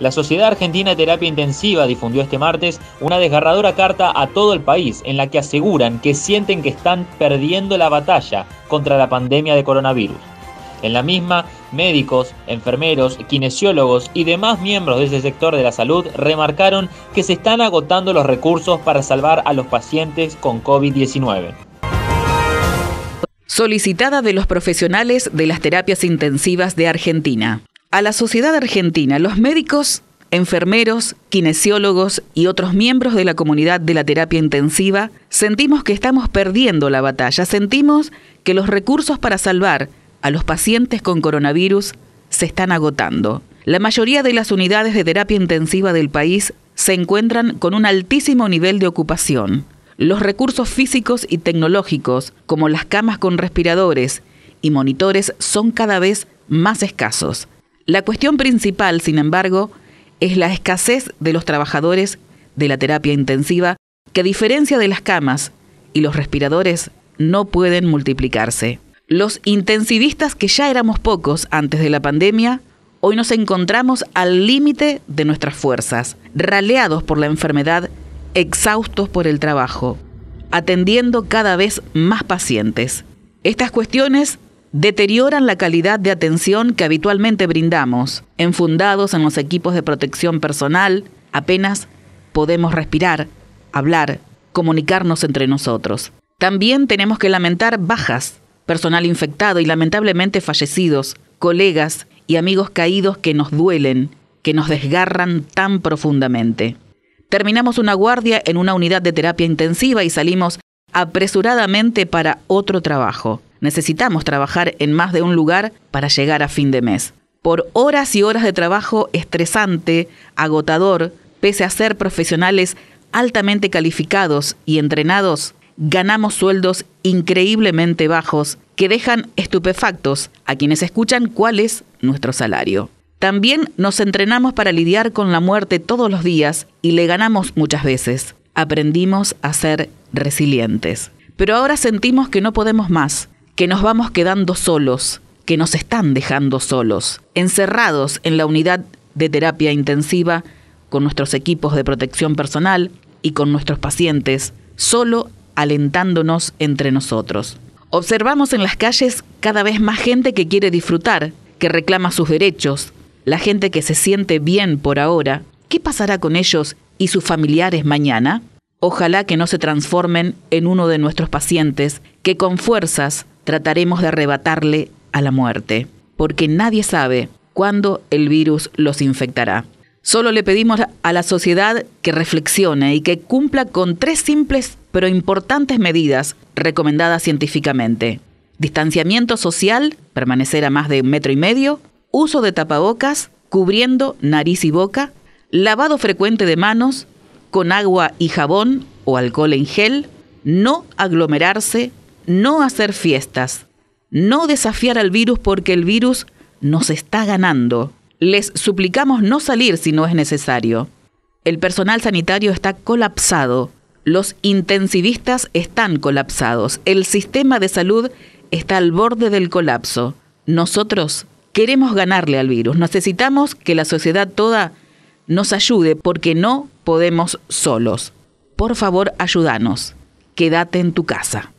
La Sociedad Argentina de Terapia Intensiva difundió este martes una desgarradora carta a todo el país en la que aseguran que sienten que están perdiendo la batalla contra la pandemia de coronavirus. En la misma, médicos, enfermeros, kinesiólogos y demás miembros de ese sector de la salud remarcaron que se están agotando los recursos para salvar a los pacientes con COVID-19. Solicitada de los profesionales de las terapias intensivas de Argentina. A la sociedad argentina, los médicos, enfermeros, kinesiólogos y otros miembros de la comunidad de la terapia intensiva, sentimos que estamos perdiendo la batalla, sentimos que los recursos para salvar a los pacientes con coronavirus se están agotando. La mayoría de las unidades de terapia intensiva del país se encuentran con un altísimo nivel de ocupación. Los recursos físicos y tecnológicos, como las camas con respiradores y monitores, son cada vez más escasos. La cuestión principal, sin embargo, es la escasez de los trabajadores de la terapia intensiva que a diferencia de las camas y los respiradores no pueden multiplicarse. Los intensivistas que ya éramos pocos antes de la pandemia, hoy nos encontramos al límite de nuestras fuerzas, raleados por la enfermedad, exhaustos por el trabajo, atendiendo cada vez más pacientes. Estas cuestiones deterioran la calidad de atención que habitualmente brindamos. Enfundados en los equipos de protección personal, apenas podemos respirar, hablar, comunicarnos entre nosotros. También tenemos que lamentar bajas, personal infectado y lamentablemente fallecidos, colegas y amigos caídos que nos duelen, que nos desgarran tan profundamente. Terminamos una guardia en una unidad de terapia intensiva y salimos apresuradamente para otro trabajo necesitamos trabajar en más de un lugar para llegar a fin de mes. Por horas y horas de trabajo estresante, agotador, pese a ser profesionales altamente calificados y entrenados, ganamos sueldos increíblemente bajos que dejan estupefactos a quienes escuchan cuál es nuestro salario. También nos entrenamos para lidiar con la muerte todos los días y le ganamos muchas veces. Aprendimos a ser resilientes. Pero ahora sentimos que no podemos más, que nos vamos quedando solos, que nos están dejando solos, encerrados en la unidad de terapia intensiva con nuestros equipos de protección personal y con nuestros pacientes, solo alentándonos entre nosotros. Observamos en las calles cada vez más gente que quiere disfrutar, que reclama sus derechos, la gente que se siente bien por ahora. ¿Qué pasará con ellos y sus familiares mañana? Ojalá que no se transformen en uno de nuestros pacientes que con fuerzas trataremos de arrebatarle a la muerte, porque nadie sabe cuándo el virus los infectará. Solo le pedimos a la sociedad que reflexione y que cumpla con tres simples pero importantes medidas recomendadas científicamente. Distanciamiento social, permanecer a más de un metro y medio, uso de tapabocas, cubriendo nariz y boca, lavado frecuente de manos, con agua y jabón o alcohol en gel, no aglomerarse, no hacer fiestas, no desafiar al virus porque el virus nos está ganando. Les suplicamos no salir si no es necesario. El personal sanitario está colapsado. Los intensivistas están colapsados. El sistema de salud está al borde del colapso. Nosotros queremos ganarle al virus. Necesitamos que la sociedad toda nos ayude porque no podemos solos. Por favor, ayúdanos. Quédate en tu casa.